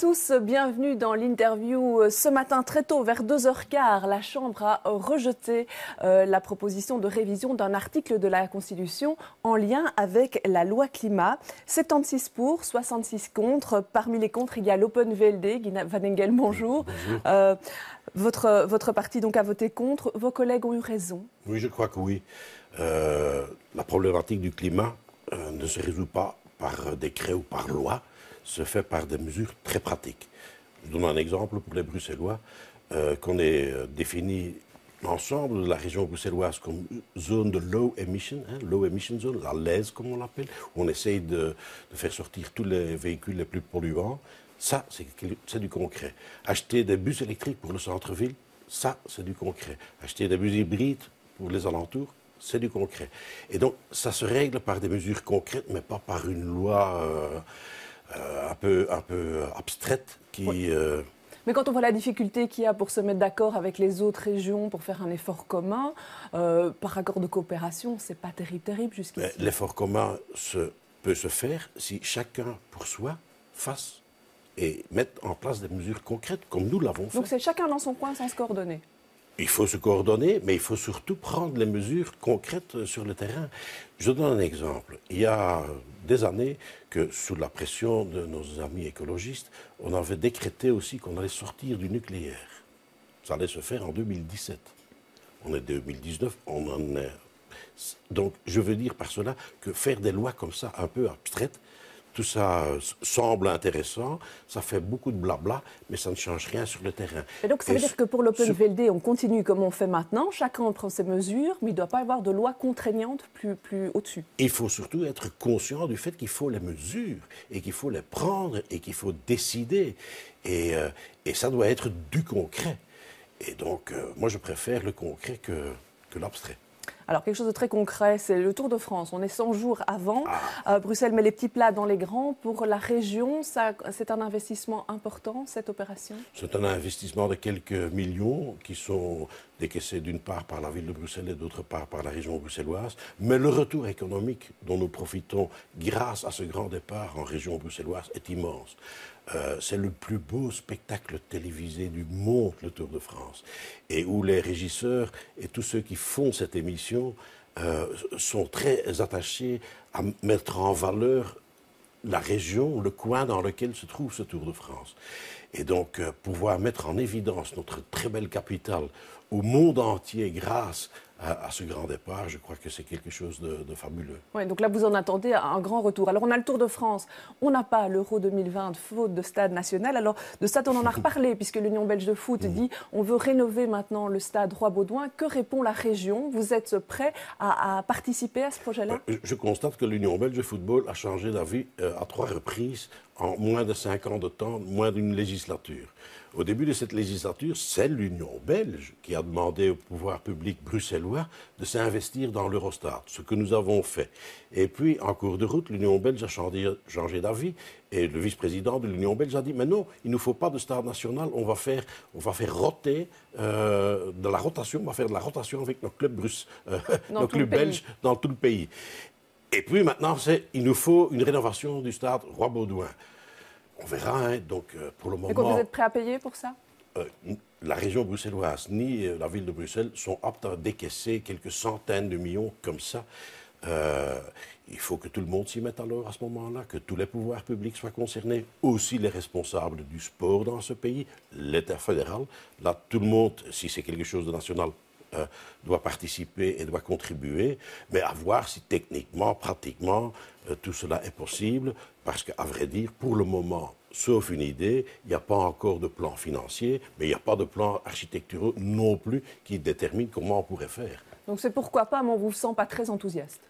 tous, bienvenue dans l'interview. Euh, ce matin, très tôt, vers 2h15, la Chambre a rejeté euh, la proposition de révision d'un article de la Constitution en lien avec la loi climat. 76 pour, 66 contre. Parmi les contre, il y a l'Open VLD. Van Engel, bonjour. bonjour. Euh, votre, votre parti donc a voté contre. Vos collègues ont eu raison Oui, je crois que oui. la problématique du climat ne se résout pas par décret ou par loi se fait par des mesures très pratiques. Je donne un exemple pour les Bruxellois, euh, qu'on ait euh, défini l'ensemble de la région bruxelloise comme zone de low emission, hein, low emission zone, la lèse, comme on l'appelle, où on essaye de, faire sortir tous les véhicules les plus polluants. Ça, c'est du concret. Acheter des bus électriques pour le centre-ville, ça, c'est du concret. Acheter des bus hybrides pour les alentours, c'est du concret. Et donc, ça se règle par des mesures concrètes, mais pas par une loi. Euh, euh, un, peu, un peu abstraite qui. Euh, Mais quand on voit la difficulté qu'il y a pour se mettre d'accord avec les autres régions, pour faire un effort commun, euh, par accord de coopération, c'est pas terrible, terrible jusqu'ici. L'effort commun peut se faire si chacun pour soi fasse et mette en place des mesures concrètes comme nous l'avons fait. Donc c'est chacun dans son coin sans se coordonner. Il faut se coordonner, mais il faut surtout prendre les mesures concrètes euh, sur le terrain. Je donne un exemple. Il y a euh, des années que, sous la pression de nos amis écologistes, on avait décrété aussi qu'on allait sortir du nucléaire. Ça allait se faire en 2017. On est 2019, on en est. Donc, je veux dire par cela que faire des lois comme ça, un peu abstraites, tout ça euh, semble intéressant, ça fait beaucoup de blabla, mais ça ne change rien sur le terrain. Et donc ça veut dire que pour l'Open VLD, on continue comme on fait maintenant, chacun prend ses mesures, mais il ne doit pas y avoir de loi contraignante plus, plus au-dessus. Il faut surtout être conscient du fait qu'il faut les mesures, et qu'il faut les prendre, et qu'il faut décider. Et, euh, ça doit être du concret. Et donc, euh, moi, je préfère le concret que, que l'abstrait. Alors, quelque chose de très concret, c'est le Tour de France. On est 100 jours avant. Ah. Euh, Bruxelles met les petits plats dans les grands. Pour la région, c'est un investissement important, cette opération C'est un investissement de quelques millions qui sont décaissés d'une part par la ville de Bruxelles et d'autre part par la région bruxelloise. Mais le retour économique dont nous profitons grâce à ce grand départ en région bruxelloise est immense. Euh, c'est le plus beau spectacle télévisé du monde, le Tour de France, et où les régisseurs et tous ceux qui font cette émission euh, sont très attachés à mettre en valeur la région, le coin dans lequel se trouve ce Tour de France. Et donc euh, pouvoir mettre en évidence notre très belle capitale au monde entier grâce à, ce grand départ, je crois que c'est quelque chose de, fabuleux. Oui, donc là, vous en attendez un grand retour. Alors, on a le Tour de France, on n'a pas l'Euro 2020, faute de stade national. Alors, de ça, on en a reparlé, puisque l'Union belge de foot mhm. dit on veut rénover maintenant le stade Roi-Baudouin. Que répond la région Vous êtes prêt à, à participer à ce projet-là euh, Je constate que l'Union belge de football a changé d'avis euh, à trois reprises en moins de cinq ans de temps, moins d'une législature. Au début de cette législature, c'est l'Union belge qui a demandé au pouvoir public bruxellois de s'investir dans l'Eurostar, ce que nous avons fait. Et puis, en cours de route, l'Union belge a changé, d'avis et le vice-président de l'Union belge a dit Mais non, il ne faut pas de star national, on va faire, on va faire roter euh, de la rotation, on va faire de la rotation avec nos clubs, euh, nos clubs belges dans tout le pays. Et puis maintenant, il nous faut une rénovation du stade Roi-Baudouin. On verra, hein. donc euh, pour le moment. Et vous êtes prêt à payer pour ça euh, La région bruxelloise ni euh, la ville de Bruxelles sont aptes à décaisser quelques centaines de millions comme ça. il faut que tout le monde s'y mette alors à ce moment-là, que tous les pouvoirs publics soient concernés, aussi les responsables du sport dans ce pays, l'État fédéral. Là, tout le monde, si c'est quelque chose de national, euh, doit participer et doit contribuer, mais à voir si techniquement, pratiquement, euh, tout cela est possible, parce qu'à vrai dire, pour le moment, sauf une idée, il n'y a pas encore de plan financier, mais il n'y a pas de plan architecturaux non plus qui détermine comment on pourrait faire. Donc c'est pourquoi pas, mais on ne vous sent pas très enthousiaste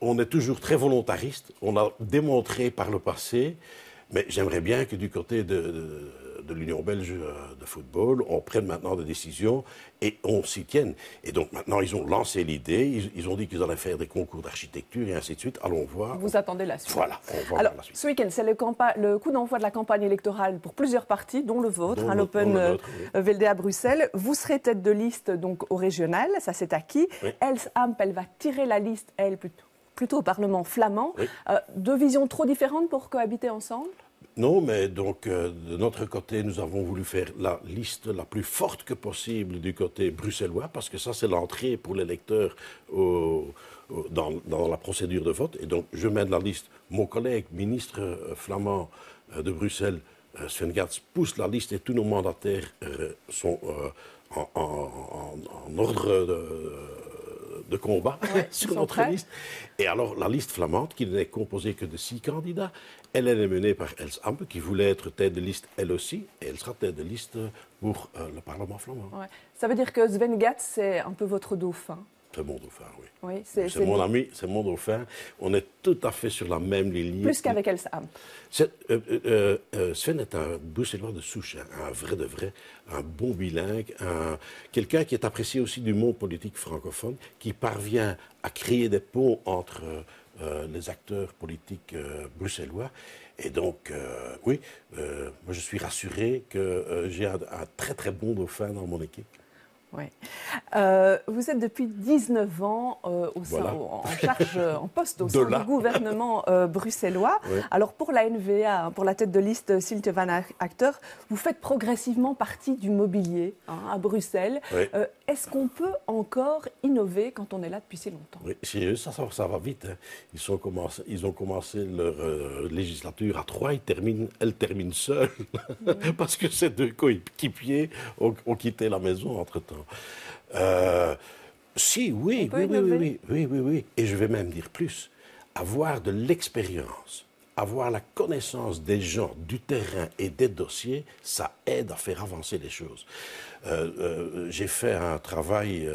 on est toujours très volontariste, on a démontré par le passé, mais j'aimerais bien que du côté de de l'Union belge euh, de football, on prenne maintenant des décisions et on s'y tienne. Et donc maintenant, ils ont lancé l'idée, ils, ont dit qu'ils allaient faire des concours d'architecture et ainsi de suite. Allons voir. Vous attendez la suite. Voilà, on va voir la suite. Ce week-end, c'est le, le, coup d'envoi de la campagne électorale pour plusieurs partis, dont le vôtre, hein, l'Open à euh, Bruxelles. Vous serez tête de liste donc au régional, ça c'est acquis. Els Else Amp, elle va tirer la liste, elle, plutôt plutôt au Parlement flamand. Euh, deux visions trop différentes pour cohabiter ensemble non, mais donc euh, de notre côté, nous avons voulu faire la liste la plus forte que possible du côté bruxellois, parce que ça, c'est l'entrée pour l'électeur dans, la procédure de vote. Et donc, je mène la liste. Mon collègue ministre euh, flamand euh, de Bruxelles, Sven Gatz, pousse la liste et tous nos mandataires sont en, en, ordre de de combat sur notre liste. Et alors, la liste flamande, qui n'est composée que de six candidats, elle, est menée par Els Ampe, qui voulait être tête de liste elle aussi, et elle sera tête de liste pour euh, le Parlement flamand. Ça veut dire que Sven Gatz, c'est un peu votre dauphin c'est mon dauphin, c'est mon ami, c'est mon dauphin. On est tout à fait sur la même ligne. Plus qu'avec Elsa. Euh, euh, euh, Sven est un bruxellois de souche, hein, un vrai de vrai, un bon bilingue, quelqu'un qui est apprécié aussi du monde politique francophone, qui parvient à créer des ponts entre les acteurs politiques bruxellois. Et donc, oui, moi je suis rassuré que j'ai un, très très bon dauphin dans mon équipe. Oui. Euh, vous êtes depuis 19 ans euh, en charge, euh, en poste au sein du gouvernement bruxellois. Alors pour la NVA, hein, pour la tête de liste Sylvain Van Acteur, vous faites progressivement partie du mobilier hein, à Bruxelles. Est-ce qu'on peut encore innover quand on est là depuis si longtemps Oui, ça, ça, va vite. Hein. Ils, ont commencé leur législature à trois, termine elles terminent seules, mm. parce que ces deux coéquipiers ont quitté la maison entre-temps. Euh, si, oui, oui, oui, oui, oui, oui, oui, Et je vais même dire plus. Avoir de l'expérience, avoir la connaissance des gens, du terrain et des dossiers, ça aide à faire avancer les choses. Euh, euh, j'ai fait un travail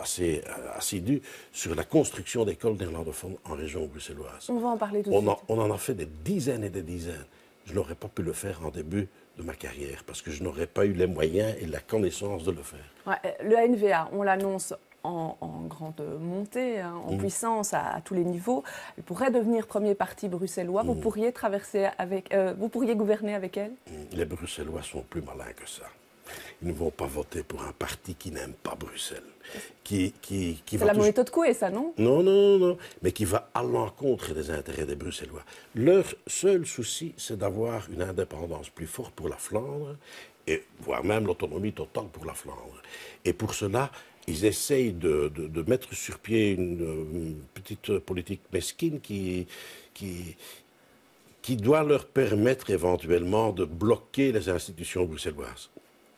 assez assidu sur la construction d'écoles néerlandophones en région bruxelloise. On va en parler tout de suite. on en a fait des dizaines et des dizaines. Je n'aurais pas pu le faire en début de ma carrière parce que je n'aurais pas eu les moyens et la connaissance de le faire. Euh, le nva on l'annonce en, grande montée, hein, en mhm. puissance à, tous les niveaux. Elle pourrait devenir premier parti bruxellois. Vous mhm. pourriez traverser avec, euh, vous pourriez gouverner avec elle. Mhm. Les Bruxellois sont plus malins que ça ils ne vont pas voter pour un parti qui n'aime pas Bruxelles. Qui, qui, qui c'est la monnaie de et ça, non Non, non, non, mais qui va à l'encontre des intérêts des Bruxellois. Leur seul souci, c'est d'avoir une indépendance plus forte pour la Flandre, et, voire même l'autonomie totale pour la Flandre. Et pour cela, ils essayent de, de, mettre sur pied une, une, petite politique mesquine qui, qui, qui doit leur permettre éventuellement de bloquer les institutions bruxelloises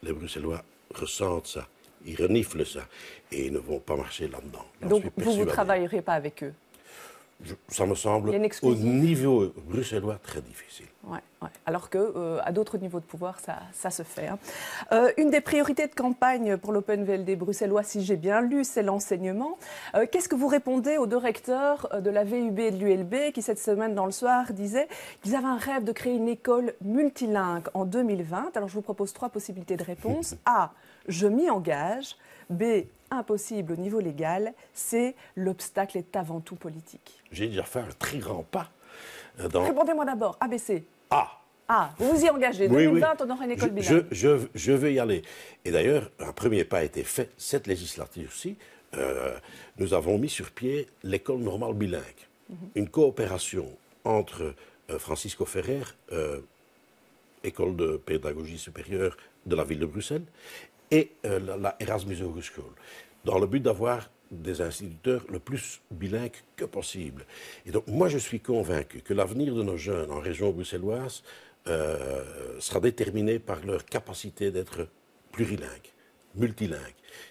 les Bruxellois ressentent ça, ils reniflent ça, et ils ne vont pas marcher là-dedans. Donc vous ne travaillerez pas avec eux Ça me semble, au niveau bruxellois, très difficile. Alors que euh, à d'autres niveaux de pouvoir, ça, se fait. Hein. Euh, une des priorités de campagne pour l'Open VLD bruxellois, si j'ai bien lu, c'est l'enseignement. Euh, qu'est-ce que vous répondez aux deux recteurs de la VUB et de l'ULB qui cette semaine dans le soir disaient qu'ils avaient un rêve de créer une école multilingue en 2020 Alors je vous propose trois possibilités de réponse. A. Je m'y engage. B impossible au niveau légal, C. l'obstacle est avant tout politique. J'ai déjà fait un très grand pas. Dans... Répondez-moi d'abord, ABC. Ah Ah, vous vous y engagez. on aura une école bilingue. Je, veux y aller. Et d'ailleurs, un premier pas a été fait, cette législature-ci, euh, nous avons mis sur pied l'école normale bilingue. Mhm. Une coopération entre euh, Francisco Ferrer, euh, école de pédagogie supérieure de la ville de Bruxelles, et la, la Erasmus School, dans le but d'avoir des instituteurs le plus bilingue que possible. Et donc, moi, je suis convaincu que l'avenir de nos jeunes en région bruxelloise euh, sera déterminé par leur capacité d'être plurilingue, multilingue.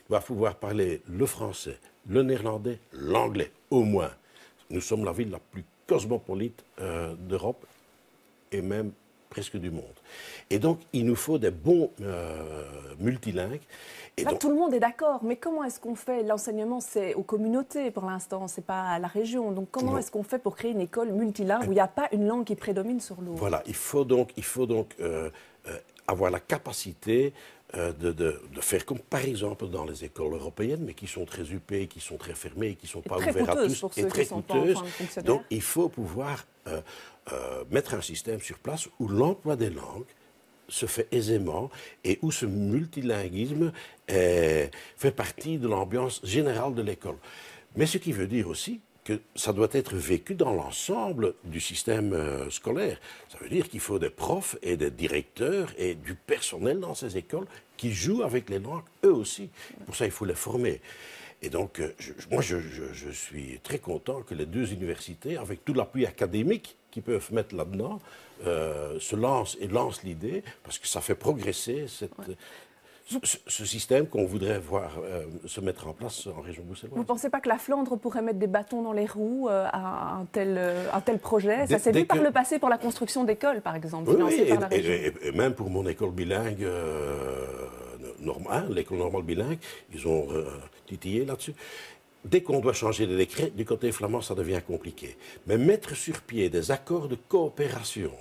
Ils vont pouvoir parler le français, le néerlandais, l'anglais, au moins. Nous sommes la ville la plus cosmopolite euh, d'Europe et même presque du monde. Et donc, il nous faut des bons euh, multilingues. Et tout le monde est d'accord, mais comment est-ce qu'on fait L'enseignement, c'est aux communautés pour l'instant, c'est pas à la région. Donc, comment est-ce qu'on fait pour créer une école multilingue où il n'y a pas une langue qui prédomine sur l'autre Voilà, il faut donc, il faut donc euh, euh, avoir la capacité euh, de, faire comme par exemple dans les écoles européennes, mais qui sont très upées qui sont très fermées, qui ne sont pas ouvertes à tous, et très coûteuses. Donc il faut pouvoir euh, euh, mettre un système sur place où l'emploi des langues se fait aisément et où ce multilinguisme fait partie de l'ambiance générale de l'école. Mais ce qui veut dire aussi que ça doit être vécu dans l'ensemble du système euh, scolaire. Ça veut dire qu'il faut des profs et des directeurs et du personnel dans ces écoles qui jouent avec les langues eux aussi. Pour ça, il faut les former. Et donc, euh, moi, je, suis très content que les deux universités, avec tout l'appui académique qu'ils peuvent mettre là-dedans, euh, se lancent et lancent l'idée, parce que ça fait progresser cette, ce, système qu'on voudrait voir euh, se mettre en place en région bruxelloise. Vous ne pensez pas que la Flandre pourrait mettre des bâtons dans les roues euh, à un tel, euh, un tel projet Ça s'est vu par le passé pour la construction d'écoles, par exemple, et, même pour mon école bilingue normale, l'école normale bilingue, ils ont titillé là-dessus. Dès qu'on doit changer des décrets du côté flamand, ça devient compliqué. Mais mettre sur pied des accords de coopération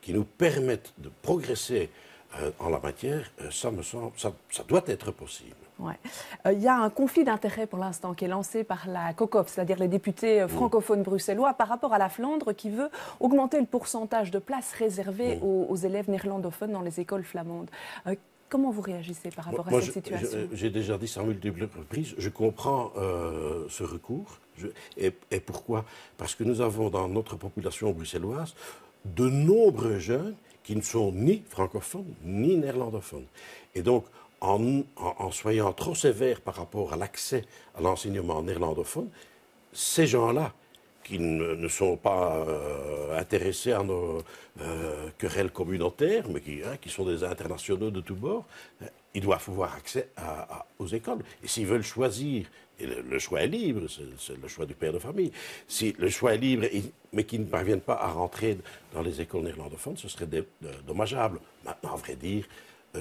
qui nous permettent de progresser euh, en la matière, euh, ça me semble, ça, doit être possible. Euh, il y a un conflit d'intérêts pour l'instant qui est lancé par la COCOF, c'est-à-dire les députés mm. francophones bruxellois, par rapport à la Flandre qui veut augmenter le pourcentage de places réservées mm. aux, élèves néerlandophones dans les écoles flamandes. Comment vous réagissez par rapport à cette situation J'ai déjà dit ça en multiples reprises. Je comprends ce recours. et, et, pourquoi Parce que nous avons dans notre population bruxelloise de nombreux jeunes qui ne sont ni francophones ni néerlandophones. Et donc, en, en, soyant trop sévère par rapport à l'accès à l'enseignement néerlandophone, ces gens-là qui ne, sont pas euh, intéressés à nos euh, querelles communautaires, mais hein, qui, sont des internationaux de tous bords, euh, ils doivent avoir accès aux écoles. Et s'ils veulent choisir, et le, choix est libre, c'est le choix du père de famille, si le choix est libre, mais qu'ils ne parviennent pas à rentrer dans les écoles néerlandophones, ce serait dommageable. Maintenant, à vrai dire,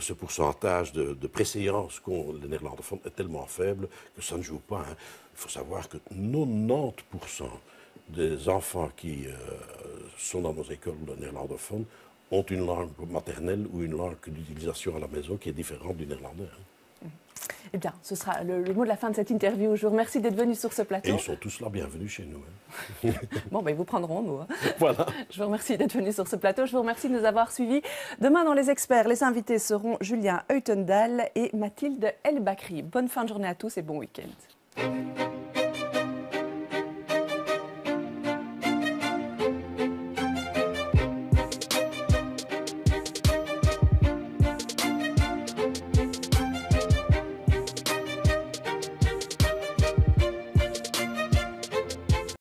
ce pourcentage de, de préséance qu'ont les néerlandophones est tellement faible que ça ne joue pas. Hein. Il faut savoir que 90% des enfants qui euh, sont dans nos écoles néerlandophones ont une langue maternelle ou une langue d'utilisation à la maison qui est différente du néerlandais. Hein. Eh bien, ce sera le, mot de la fin de cette interview. Je vous remercie d'être venu sur ce plateau. Et ils sont tous là, bienvenus chez nous. Hein. bon, ils ben, vous prendront nous. Hein. Voilà. Je vous remercie d'être venu sur ce plateau. Je vous remercie de nous avoir suivis. Demain, dans Les Experts, les invités seront Julien Eutendal et Mathilde Elbakri. Bonne fin de journée à tous et bon week-end.